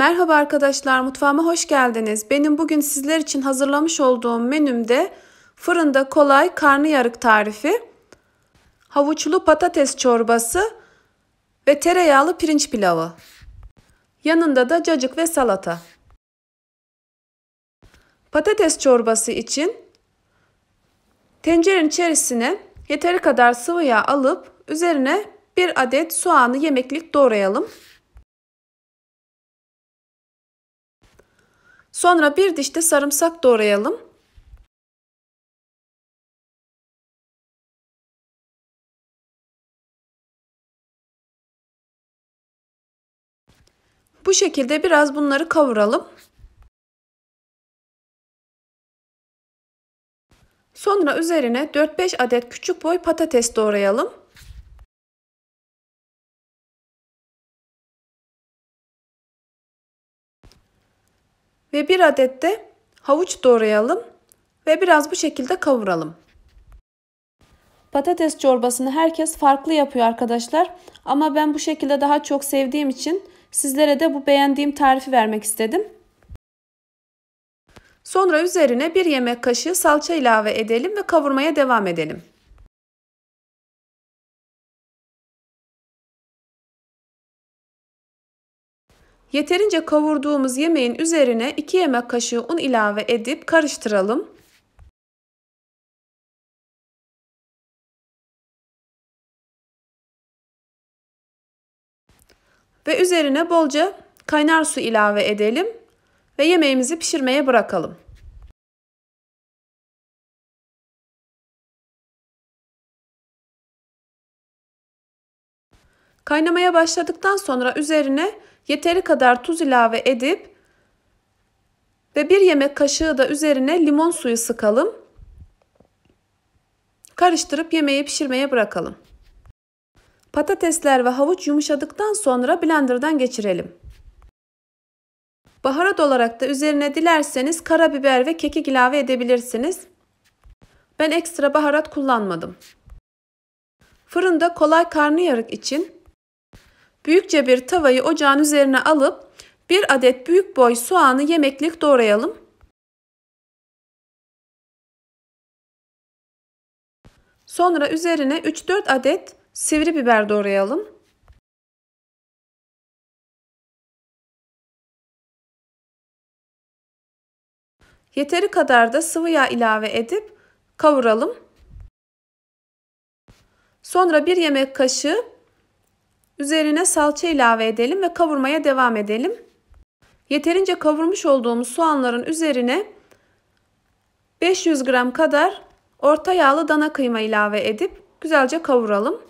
Merhaba arkadaşlar, mutfağıma hoş geldiniz. Benim bugün sizler için hazırlamış olduğum menümde fırında kolay karnıyarık tarifi, havuçlu patates çorbası ve tereyağlı pirinç pilavı. Yanında da cacık ve salata. Patates çorbası için tencerenin içerisine yeteri kadar sıvı yağ alıp üzerine bir adet soğanı yemeklik doğrayalım. Sonra bir diş de sarımsak doğrayalım. Bu şekilde biraz bunları kavuralım. Sonra üzerine 4-5 adet küçük boy patates doğrayalım. ve bir adet de havuç doğrayalım ve biraz bu şekilde kavuralım. Patates çorbasını herkes farklı yapıyor arkadaşlar ama ben bu şekilde daha çok sevdiğim için sizlere de bu beğendiğim tarifi vermek istedim. Sonra üzerine bir yemek kaşığı salça ilave edelim ve kavurmaya devam edelim. Yeterince kavurduğumuz yemeğin üzerine 2 yemek kaşığı un ilave edip karıştıralım. Ve üzerine bolca kaynar su ilave edelim ve yemeğimizi pişirmeye bırakalım. Kaynamaya başladıktan sonra üzerine yeteri kadar tuz ilave edip ve bir yemek kaşığı da üzerine limon suyu sıkalım. Karıştırıp yemeği pişirmeye bırakalım. Patatesler ve havuç yumuşadıktan sonra blenderdan geçirelim. Baharat olarak da üzerine dilerseniz karabiber ve kekik ilave edebilirsiniz. Ben ekstra baharat kullanmadım. Fırında kolay karnıyarık için Büyükçe bir tavayı ocağın üzerine alıp bir adet büyük boy soğanı yemeklik doğrayalım. Sonra üzerine 3-4 adet sivri biber doğrayalım. Yeteri kadar da sıvı yağ ilave edip kavuralım. Sonra bir yemek kaşığı Üzerine salça ilave edelim ve kavurmaya devam edelim. Yeterince kavurmuş olduğumuz soğanların üzerine 500 gram kadar orta yağlı dana kıyma ilave edip güzelce kavuralım.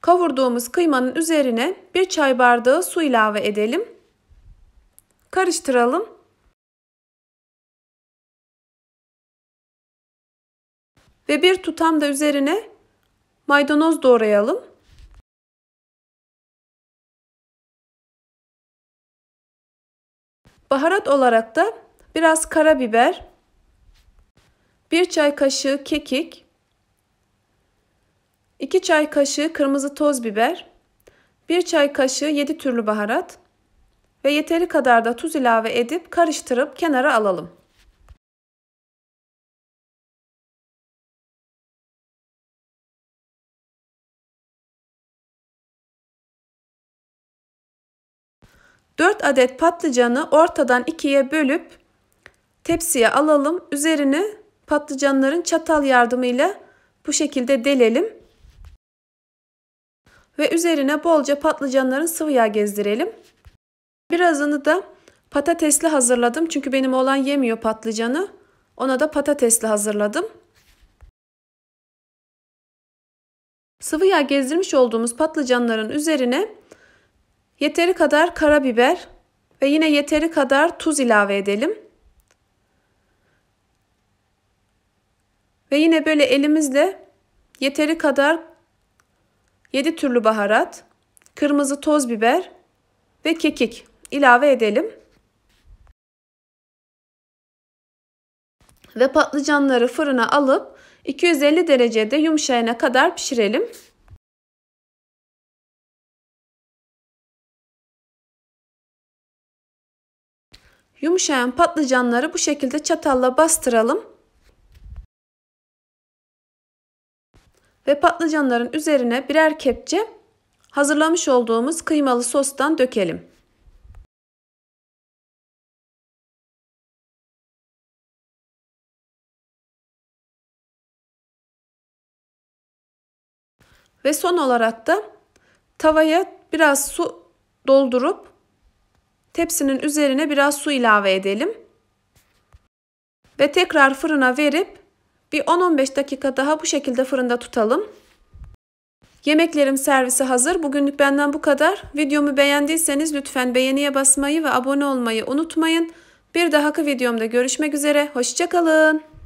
Kavurduğumuz kıymanın üzerine bir çay bardağı su ilave edelim. Karıştıralım. Ve bir tutam da üzerine maydanoz doğrayalım. Baharat olarak da biraz karabiber, bir çay kaşığı kekik, 2 çay kaşığı kırmızı toz biber, 1 çay kaşığı 7 türlü baharat ve yeteri kadar da tuz ilave edip karıştırıp kenara alalım. Dört adet patlıcanı ortadan ikiye bölüp tepsiye alalım. Üzerini patlıcanların çatal yardımıyla bu şekilde delelim ve üzerine bolca patlıcanların sıvı yağ gezdirelim. Birazını da patatesli hazırladım çünkü benim olan yemiyor patlıcanı. Ona da patatesli hazırladım. Sıvı yağ gezdirmiş olduğumuz patlıcanların üzerine yeteri kadar karabiber ve yine yeteri kadar tuz ilave edelim. Ve yine böyle elimizle yeteri kadar 7 türlü baharat, kırmızı toz biber ve kekik ilave edelim. Ve patlıcanları fırına alıp 250 derecede yumuşayana kadar pişirelim. Yumuşayan patlıcanları bu şekilde çatalla bastıralım ve patlıcanların üzerine birer kepçe hazırlamış olduğumuz kıymalı sostan dökelim. Ve son olarak da tavaya biraz su doldurup tepsinin üzerine biraz su ilave edelim. Ve tekrar fırına verip bir 10-15 dakika daha bu şekilde fırında tutalım. Yemeklerim servisi hazır. Bugünlük benden bu kadar. Videomu beğendiyseniz lütfen beğeniye basmayı ve abone olmayı unutmayın. Bir dahaki videomda görüşmek üzere. Hoşçakalın.